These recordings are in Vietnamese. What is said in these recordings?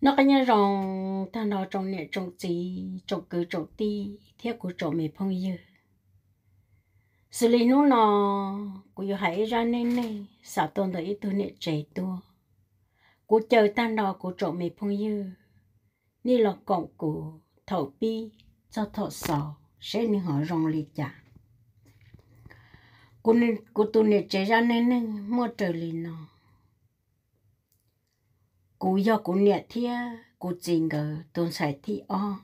nó cái nhà rồng ta nó trồng nè trồng gì trồng cứ trồng ti theo của trồng mì phong dư xử lý nó nó của yêu hãy ra nên nè sao tôn tới ít tu nè trẻ tua của chờ ta nó của trồng mì phong dư ni là cộng của thầu pi cho thầu sò sẽ như họ rong lì chả của nên của tu nè trẻ ra nên nè mua trời lì nó cú do cú nhẹ thia cú chỉnh ngờ tôn sai thi o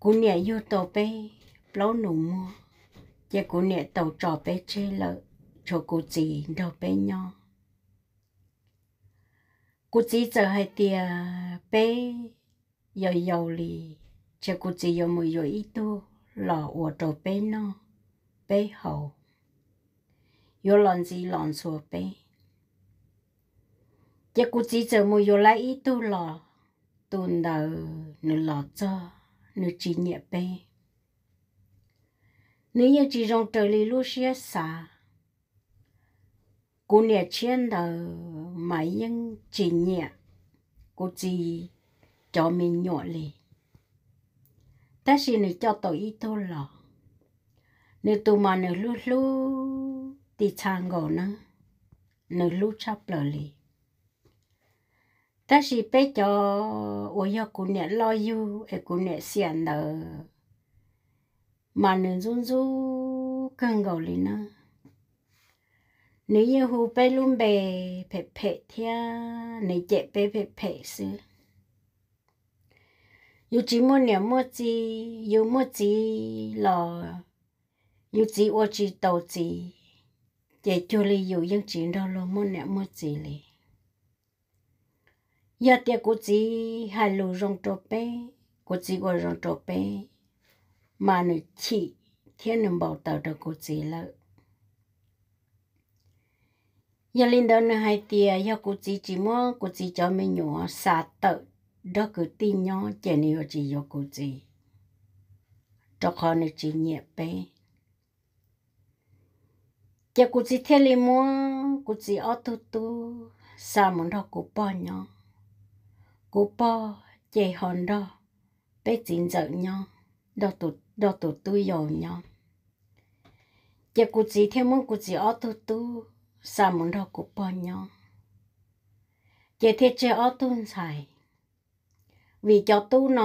cú nhẹ yêu tàu bê lâu nụ mua chỉ cú nhẹ tàu trò bê chê lợ cho cú chỉ đâu bê nhau cú chỉ giờ hai tia bê yêu yêu lì chỉ cú chỉ yêu mùi yêu ít tu lò ủa trò bê nó bê hậu yêu lòn gì lòn xua bê giờ cô chỉ chờ mua vô lại ít tu lò tu nợ nửa lò cho nửa chỉ nhẹ bê nếu như chỉ trong trời lì lúa xia xả cô nhẹ chiến nợ mãi nhưng chỉ nhẹ cô chỉ cho mình nhỏ lì ta xin nửa cho tôi ít tu lò nửa tu mà nửa lúa lúa thì chàng gò nữa, nửa lúa chắp lò lì ta chỉ bé cho ôi yo cũng nhẹ lo yêu em cũng nhẹ xiên nợ mà nên run run cần gầu lên nữa nếu như hù bé luôn bé bé bé thia nếu chạy bé bé bé sư yêu chỉ muốn nhẹ muốn chỉ yêu muốn chỉ lo yêu chỉ ô chỉ đầu chỉ chạy cho đi yêu những chuyện đó lo muốn nhẹ muốn chỉ liền giờ tiệc của chị hai lù rong trộn bé của chị gọi rong trộn bé mà nữ chị thiên nữ bảo tàu được của chị lỡ giờ linh đó nữ hai tiệc giờ của chị chỉ mua của chị cho mình nhỏ xả tợ đó cứ tin nhỏ chè nữ chỉ giờ của chị cho con nữ chị nhẹ bé giờ của chị thiên lên mua của chị ở tu tu sao muốn đâu của bao nhau cú bò chè hòn đó bé chín giờ nhau đó tụt đó tụt tôi rồi nhau giờ cú chỉ theo muốn cú chỉ ở tu tu sao muốn đó cú bò nhau giờ thế chơi ở tu xài vì cho tu nó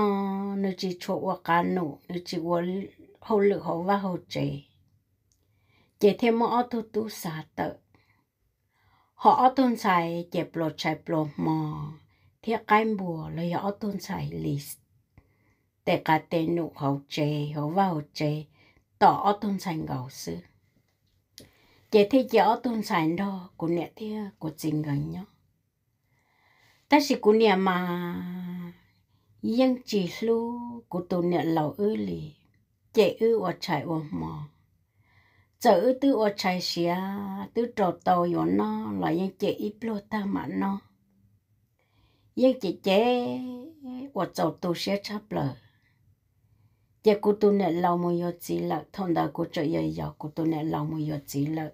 nó chỉ chỗ và cá nụ nó chỉ vô hậu lực hậu và hậu chế chế thế mỏ ở tu tu xả tớ họ ở tu xài chế bột xài bột mò thế cái mùa là họ tôn xài lì để cả tên nụ hậu chê hậu vào chê tỏ tôn xài ngầu sư chế thế giờ tôn xài đó của nè thế của chính gần nhau ta sĩ của nè mà yên chỉ lu của tôn nè lầu ư lì chế ư ở chạy ở mò giờ ư tư ở chạy xia tư trò tàu yo nó là yên chế ít lo ta mà nó nhưng chị chế của cháu tu sẽ chấp lờ chị cô tu nè lâu mua yo chỉ là thằng đạo cô trời yo yo cô tu nè lâu mua yo chỉ là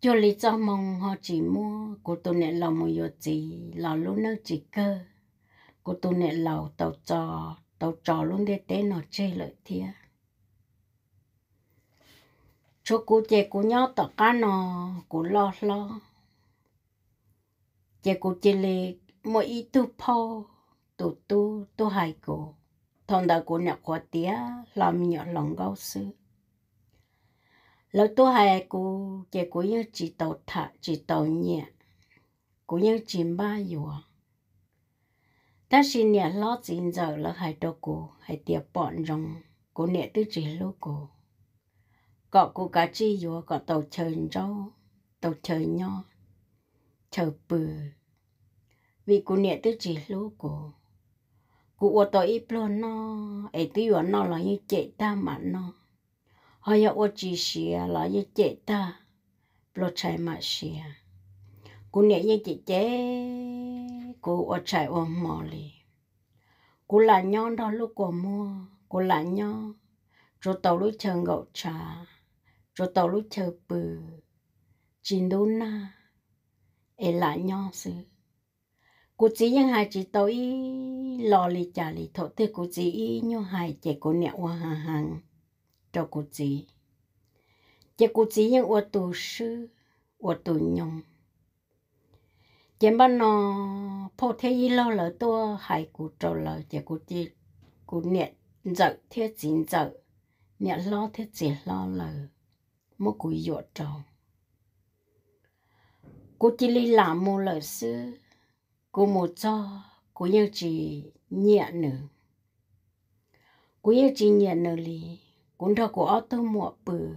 cho lý cho mong họ chỉ mua cô tu nè lâu mua yo chỉ là luôn nãy chỉ cơ cô tu nè lâu tàu trò tàu trò luôn để té nó chơi lợi thia cho cô chị cô nhau tỏ cá nó cô lo lo giờ cô chỉ lệ mỗi ít tu po tu tu tu hai cô thằng đó cô nhặt quả tía làm nhỏ lòng gấu sư lâu tu hai cô giờ cô như chỉ tàu thả chỉ tàu nhẹ cô như chỉ ba yếu ta xin nhẹ lo chín giờ là hai đồ cô hai tía bọn rong cô nhẹ tư chỉ lô cô có cô cá chi yếu có tàu chơi nhau tàu chơi nhau chờ bự vì cô nhẹ tức chỉ lú cô cô ô tô ít lo nó ấy tôi ở nó là như chạy ta mà nó họ giờ ô chỉ xìa là như chạy ta lo chạy mà xìa cô nhẹ như chạy chế cô ô chạy ô mò lì cô là nhon đó lúc cô mua cô là nhon rồi tàu lúc chờ gạo trà rồi tàu lúc chờ bự chín đô na ê là nhau sư cụ chỉ những hai chỉ tôi lo li trả li thổ thế cụ chỉ nhau hai chỉ cụ nẹo hoa hàng hàng cho cụ chỉ chỉ cụ chỉ những ô tu sư ô tu nhung chỉ ban nó phô thế y lo lỡ tua hai cụ trâu lỡ chỉ cụ chỉ cụ nẹt giật thế chín giật nẹt lo thế chỉ lo lỡ mỗi cụ dọa trâu cô chỉ lấy làm một lời sư cô một cho cô yêu chỉ nhẹ nữa cô yêu chỉ nhẹ nữa li cũng đâu của auto mua bự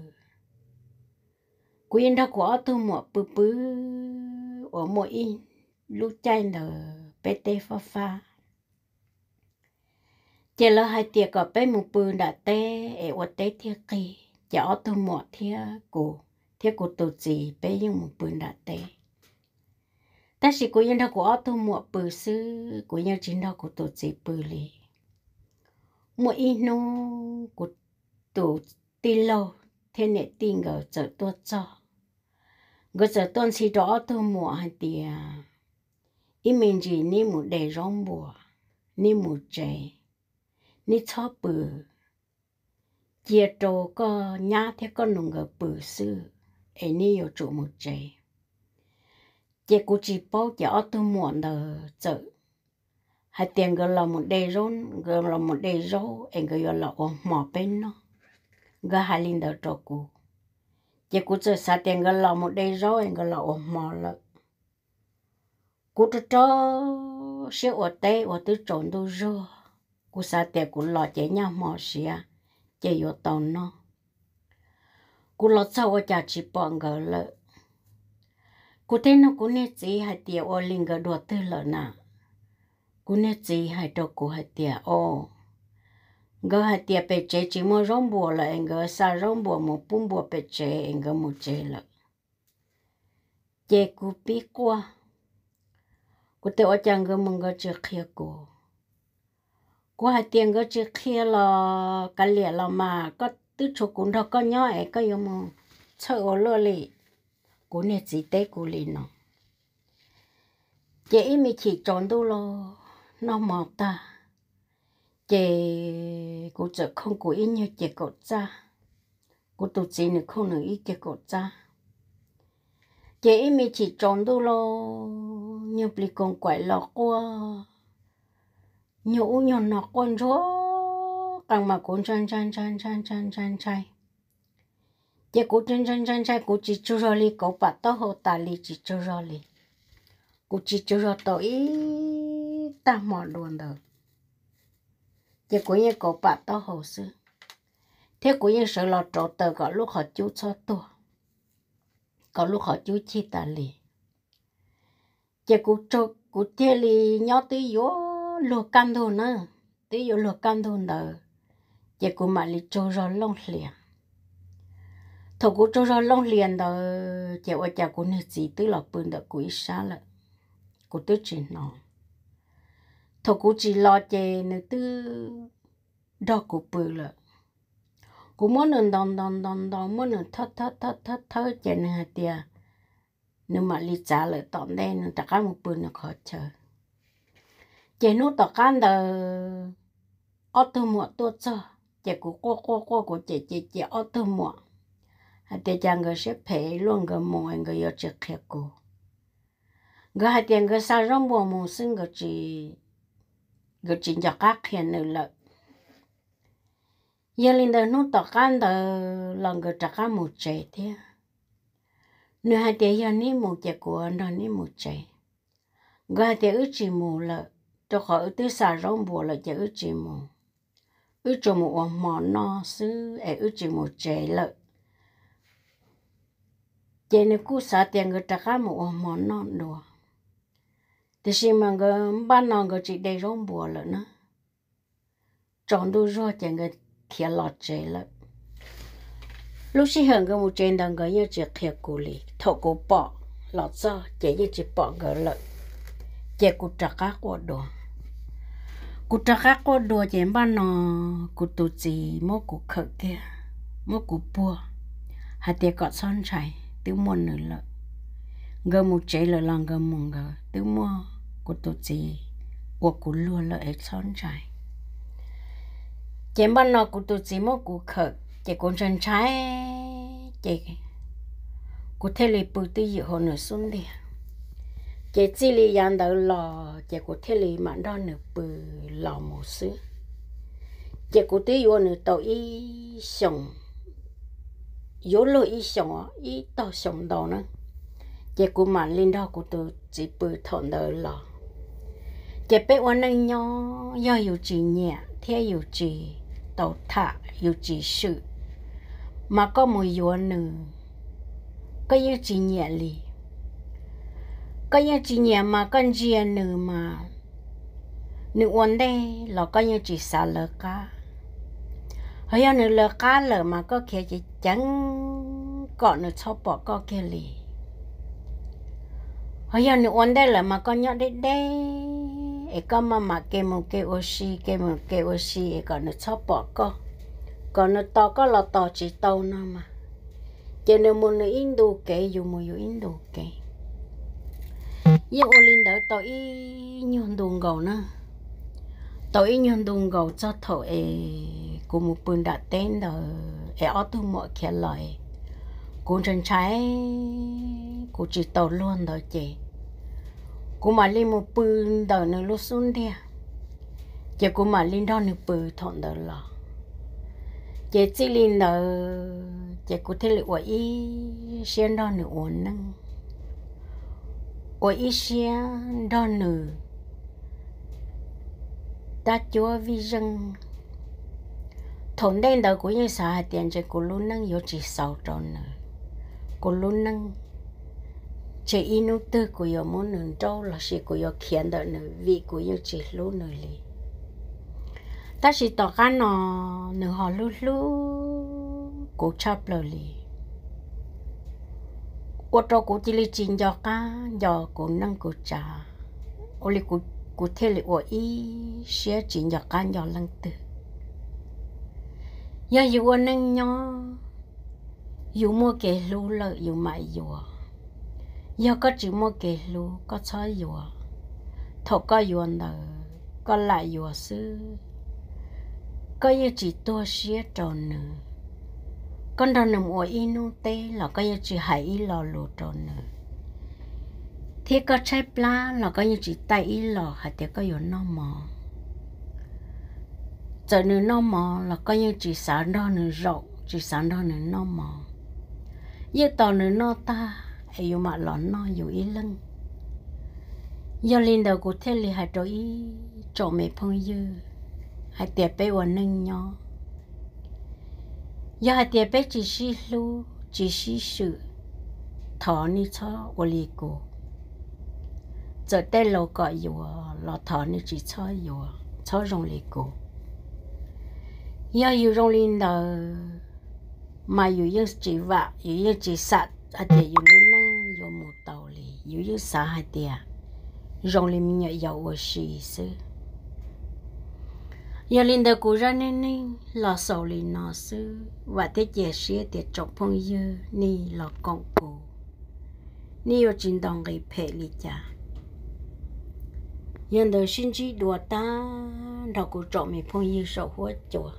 cô yên đâu của auto mua bự bự ở mỗi in lúc chạy nở bé tê pha pha chỉ là hai tiệc ở bên một bự đã tê ở ở tê thiệt kỳ chỉ auto mua thiệt cô thiệt cô tổ gì bé nhưng một bự đã tê ta chỉ có đâu của ô mua bự sư của nhau chính đâu của tổ chức bự lì mua in nó của tổ tì lô thế này tì ngờ chở tua cho ngờ chở tuần xí đó ô mua hay tì mình chỉ ni một đề rong bùa ni một trẻ ni cho bự chia trâu có nhá thế con nùng ngờ bự sư ấy ni yêu trụ một trẻ chị cũng chỉ bao giờ tôi muốn là chữ hay tiền người là một đề rốn người là một đề anh người yêu là ông mỏ bên nó người hai linh đỡ cho cụ chị cũng chỉ xa tiền người là một đề rô em gọi là ông mỏ là cụ cho cho sẽ ở tây ở tứ trộn đâu rồi cụ xa tiền cụ lọ chị nhà mỏ xia chị vô tàu nó cụ lọ sau ở nhà chỉ bằng người lợ cô thế nó cũng nét gì hai tiệt ô linh gỡ đùa tư lợ nà cô nét gì hai đồ cô hai tiệt o cái hai tiệt bề chế chỉ mua rong bùa là anh gỡ xa rong bùa một bún bùa bề chế anh gỡ một chế lợ chế cú bí qua cô thế ô chàng cái mông cái chưa khía cô cô hai tiền cái chưa khía là cái lẻ là mà cái tứ chỗ cũng đâu có nhỏ ấy cái gì mà chơi ô lơ lì cô nè chị té cô lên nó chị mi chỉ chọn đâu lo nó mọt ta chị cú chợ không cú ít như chị cột cha cô tụ chị nữa không nữa ít chị cột cha chị mi chỉ chọn đâu lo nhưng bị con quậy lọ qua nhũ nhọn nọ con rốt càng mà cuốn chan chan chan chan chan chan chan giờ cụ chân chân chân chân cụ chỉ chú rồi li cụ bắt tao hồ ta li chỉ chú rồi li cụ chỉ chú rồi tao ý ta mò luôn đó giờ cụ yên cụ bắt tao hồ sư thế cụ yên sợ lo trộn tờ gọi lúc họ chú cho tôi có lúc họ chú chỉ ta li giờ cụ trộn cụ thế li nhau tí vô lùa căn đồ nữa tí vô lùa căn đồ nữa giờ cụ mà li chú rồi lông liền thầu cú cho ra long liền đó chè ở chè của nữ chị tứ lọc bươn đó quý xá xa là của tứ chỉ nọ thầu cú chỉ lo chè nữ tư đó của bươn là cú muốn nương đòn đòn đòn đòn muốn nương thắt thắt thắt thắt thắt chè nữ hạt tiề nữ mà lý trả lại tọn đây nữ ta cá một bươn nó khó chờ chè nữ tọt can đó ở từ muộn tuột cho chè của cô cô cô của chè chè chè ở từ muộn hati chàng người sẽ phê luôn người mọi người yêu trực khía cô người hati chàng người sao rong bùa mù sinh người chỉ người chỉ cho các hiện nữ lợi giờ linh đời nút tọt ăn đời lòng người trắc cá một trẻ thế nửa hai tiếng giờ ní một trẻ của nó ní một trẻ người hai tiếng ước chỉ mù lợi cho khỏi ước tứ xà rong bùa lợi chỉ ước chỉ mù ước cho mù mỏ nó xứ ước chỉ mù trẻ lợi chị nó cứ sợ tiền người ta khá một ông món non đùa thì khi mà người ban non người chị đây rong bùa lận nữa chọn đôi rồi chị người thiệt lọt chị lận lúc xí hưởng người một trên đồng người như chị thiệt cù lì thọ cù bỏ lọt do chị như chị bỏ người lợn chị cù trả cá của đùa cù trả cá của đùa chị ban non cù tụt gì mốt cù khờ kia mốt cù bùa hạt tiền cọt son chảy tiêu mua nửa lợ gơ một chế lợ lòng gơ mùng gơ tiêu mua của tổ gì của của lúa lợ ấy son trái chém ban nó của tổ gì mua của khờ chế con chân trái chế của thế lì bự tí dự hồ nửa xuống đi chế chỉ lì yàn đầu lò chế của thế lì mà đo nửa bự lò một xứ chế của tí vô nửa tàu y sống yếu lo ý sống ý tao sống đó nữa chỉ cũng mà lên đạo cũng tự chỉ bự thọn đời lo chỉ bé quan anh nhau do yếu chỉ nhẹ theo yếu chỉ tàu thả yếu chỉ sự mà có một yếu nữa cái yếu chỉ nhẹ lì cái yếu chỉ nhẹ mà con gì nữa mà nữ quan đây là có yếu chỉ xa lỡ cả hồi giờ nữa lỡ cá lỡ mà có kia chỉ chẳng có nữa cho bỏ có kia lì hồi giờ nữa uống đây lỡ mà có nhọ đấy đấy ấy có mà mà kê mù kê ô xì kê mù kê ô xì ấy có nữa cho bỏ có còn nó to có là to chỉ tàu nó mà cho nên muốn nó in đồ kê dù mù dù in đồ kê yêu ô linh đỡ tàu y nhon đùng gầu nữa tàu y nhon đùng gầu cho thổ ấy cô một bên đã tên là éo từ mọi kia lời cô chân trái cô chỉ tàu luôn rồi chị cô mà lên một bên đợi nó lúc xuống đi chị cô mà lên đó nữa bên thọn đợi là chị chỉ lên đợi chị cô thấy là ủa ý xem đó nữa ổn năng ủa ý xem đó nữa ta cho vi dân thốn đen đầu của những xã hạt tiền cho cô luôn nâng yếu chỉ sầu tròn nữa cô luôn nâng chỉ inu tư của yếu muốn nâng trâu là chỉ của yếu khiến đợi nửa vị của yếu chỉ luôn nửa lì ta chỉ tỏ ra nó nửa họ luôn luôn của chắp lời lì ô tô của chỉ lì chín giờ cả giờ của nâng của trà ô lì của của thế lì ô ý sẽ chín giờ cả giờ lăng tư giờ dù anh nâng nhỏ dù mua kẻ lú lợi dù mãi dù giờ à. có chữ mua kẻ lú có cho dù à. thọ có dù nợ có lại dù sư à có yêu chỉ tua xía tròn nữa con đàn nằm ở inu tê là có yêu chỉ hải y lò lù tròn nữa thế có trái pla là có yêu chỉ tay y lò hay thế có yêu nó mỏ trời nữa nó mò là coi như chỉ sáng đó nữa rộng chỉ sáng đó nữa nó mò như tàu nữa nó ta ấy dù mà lón nó dù ý lưng do linh đầu của thế li hạt rồi ý chỗ mẹ phong dư hạt tiệp bê quần nâng nhỏ do hạt tiệp bê chỉ xí lu chỉ xí sự thọ ni cho quần li cổ giờ đây lâu gọi dù lọ thọ ni chỉ cho dù cho rong li cổ 要有容领导，嘛有用计划，有用计策，还得有路能有木道理，有有啥还得啊？容领民要要我试一试。要领导古人呢呢，老手里老师，或者解释的种朋友，你老公公，你要尽当给陪你家。人都甚至多大，老古找没朋友说话就。